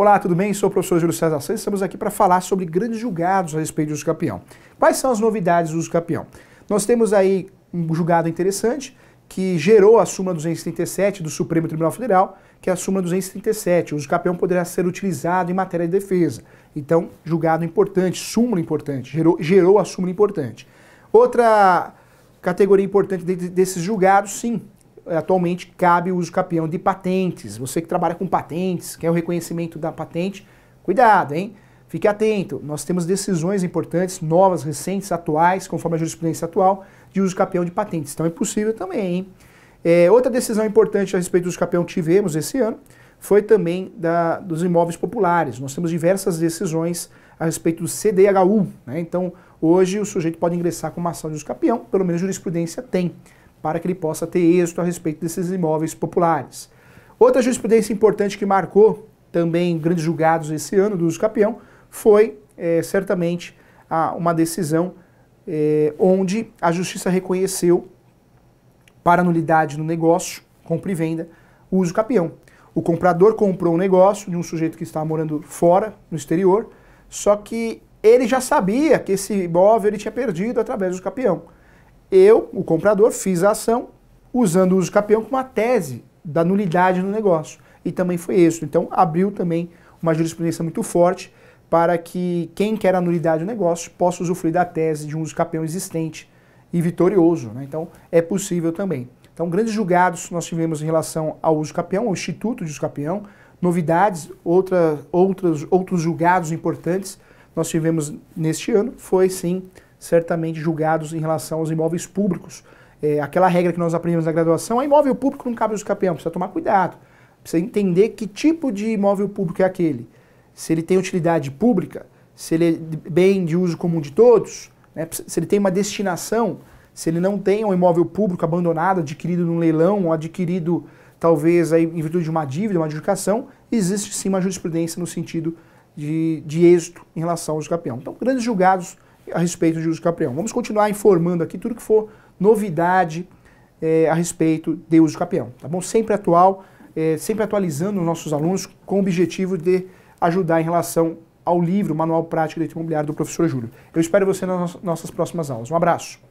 Olá, tudo bem? Sou o professor Júlio César Santos. Estamos aqui para falar sobre grandes julgados a respeito do uso campeão. Quais são as novidades do uso campeão? Nós temos aí um julgado interessante que gerou a súmula 237 do Supremo Tribunal Federal, que é a súmula 237. O uso campeão poderá ser utilizado em matéria de defesa. Então, julgado importante, súmula importante, gerou, gerou a súmula importante. Outra categoria importante desses julgados, sim, é, atualmente cabe o uso campeão de patentes. Você que trabalha com patentes, quer o reconhecimento da patente, cuidado, hein? Fique atento, nós temos decisões importantes, novas, recentes, atuais, conforme a jurisprudência atual, de uso campeão de patentes. Então é possível também, hein? É, outra decisão importante a respeito do uso campeão que tivemos esse ano foi também da, dos imóveis populares. Nós temos diversas decisões a respeito do CDHU, né? Então hoje o sujeito pode ingressar com uma ação de uso campeão, pelo menos jurisprudência tem para que ele possa ter êxito a respeito desses imóveis populares. Outra jurisprudência importante que marcou também grandes julgados esse ano do uso campeão foi é, certamente a, uma decisão é, onde a justiça reconheceu para nulidade no negócio, compra e venda, o uso campeão. O comprador comprou um negócio de um sujeito que estava morando fora, no exterior, só que ele já sabia que esse imóvel ele tinha perdido através do campeão eu, o comprador, fiz a ação usando o uso campeão como uma tese da nulidade no negócio. E também foi isso. Então abriu também uma jurisprudência muito forte para que quem quer a nulidade do negócio possa usufruir da tese de um uso campeão existente e vitorioso. Né? Então é possível também. Então grandes julgados nós tivemos em relação ao uso campeão, ao Instituto de Uso campeão. novidades, outra, outras, outros julgados importantes nós tivemos neste ano foi sim certamente julgados em relação aos imóveis públicos. É, aquela regra que nós aprendemos na graduação, é imóvel público não cabe uso capião, precisa tomar cuidado, precisa entender que tipo de imóvel público é aquele. Se ele tem utilidade pública, se ele é bem de uso comum de todos, né, se ele tem uma destinação, se ele não tem um imóvel público abandonado, adquirido num leilão, ou adquirido talvez aí, em virtude de uma dívida, uma adjudicação, existe sim uma jurisprudência no sentido de, de êxito em relação ao uso Então, grandes julgados a respeito de uso caprião. Vamos continuar informando aqui tudo que for novidade é, a respeito de uso capião, tá bom? Sempre atual, é, sempre atualizando os nossos alunos com o objetivo de ajudar em relação ao livro Manual Prático de Direito Imobiliário do professor Júlio. Eu espero você nas nossas próximas aulas. Um abraço!